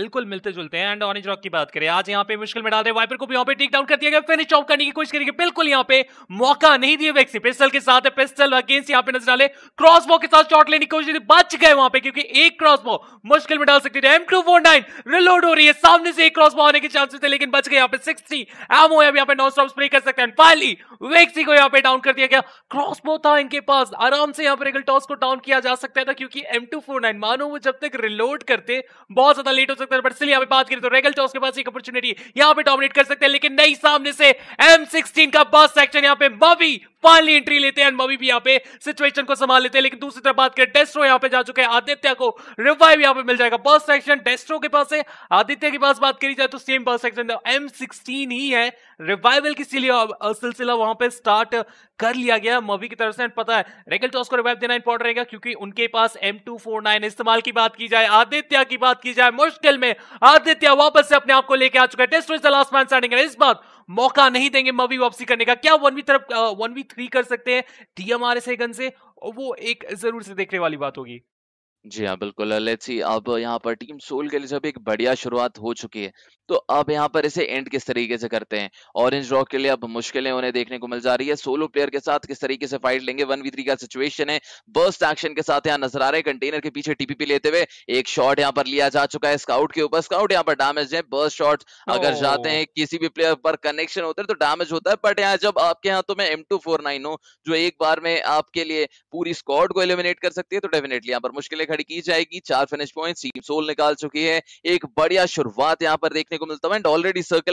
बिल्कुल मिलते जुलते हैं एंड ऑरेंज रॉक की बात करें आज यहाँ पे मुश्किल में डाल रहे वाइपर को भी यहाँ पे टेक डाउन कर दिया गया फिनिश ऑफ करने की कोशिश करेंगे बिल्कुल यहाँ पे मौका नहीं दिया वैक्सी पिस्टल के साथ पिस्टल अगेंस्ट यहाँ पे नजर आए क्रॉस के साथ शॉट लेने की कोशिश बच गए वहां पे क्योंकि एक क्रॉस मुश्किल में डाल सकती थी M two four nine reload हो रही है सामने से एक क्रॉस आने के चांसेस थे लेकिन बच गए यहाँ पे सिक्स थ्री एम ओ यहाँ पे नॉन स्टॉप स्प्रे कर सकते हैं फाइनली वैक्सी को यहाँ पे डाउन कर दिया गया क्रॉस था इनके पास आराम से यहाँ पर टॉस को डाउन किया जा सकता था क्योंकि एम टू फोर नाइन मानो वो जब तक रिलोड करते बहुत ज्यादा लेट हो सकता सकते हैं बट स्टिल यहाँ पे बात करें तो रेगल टॉस के पास एक अपॉर्चुनिटी यहाँ पे डोमिनेट कर सकते हैं लेकिन नहीं सामने से एम सिक्सटीन का बस सेक्शन यहाँ पे मावी फाइनली एंट्री लेते हैं अनुभवी भी यहाँ पे सिचुएशन को संभाल लेते हैं लेकिन दूसरी तरफ बात करें डेस्ट्रो यहाँ पे जा चुके हैं आदित्य को रिवाइव यहाँ पे मिल जाएगा बस सेक्शन डेस्ट्रो के पास है आदित्य के पास बात करी जाए तो सेम बस सेक्शन एम सिक्सटीन ही है रिवाइवल की सिलसिला वहां पे स्टार्ट कर लिया गया मवी की तरफ से पता है रेगल टॉस को रिवाइव देना इंपॉर्टेंट रहेगा क्योंकि उनके पास M249 इस्तेमाल की बात की जाए आदित्य की बात की जाए मुश्किल में आदित्य वापस से अपने आप को लेकर आ चुका है टेस्ट लास्ट मैन स्टैंडिंग इस बार मौका नहीं देंगे मवी वापसी करने का क्या वन वी तरफ वन वी थ्री कर सकते हैं डीएमआरएस से गन से वो एक जरूर से देखने वाली बात होगी जी हाँ, बिल्कुल। लेट्स सी अब यहाँ पर टीम सोल के लिए जब एक बढ़िया शुरुआत हो चुकी है, तो अब यहाँ पर इसे एंड किस तरीके से करते हैं? ऑरेंज रॉक के लिए अब मुश्किलें उन्हें देखने को मिल जा रही है। सोलो प्लेयर के साथ किस तरीके से फाइट लेंगे? थ्री का सिचुएशन है। बर्स्ट एक्शन के साथ यहाँ नजर आ रहे हैं कंटेनर के पीछे टीपीपी लेते हुए। एक शॉट यहाँ पर लिया जा चुका है स्काउट के ऊपर। स्काउट यहाँ पर डैमेज है। बर्स्ट शॉट अगर जाते हैं किसी भी प्लेयर पर कनेक्शन होता है तो डैमेज होता है। बट यहाँ जब आपके यहाँ तो मैं एम टू फोर नाइन हूँ जो एक बार में आपके लिए पूरी स्कॉड को एलिमिनेट कर सकती है तो डेफिनेटली यहाँ पर मुश्किलें खड़ी की जाएगी चार फिनिश पॉइंट सोल निकाल चुकी है एक बढ़िया शुरुआत यहाँ पर देखने को मिलता है एंड ऑलरेडी सर्कल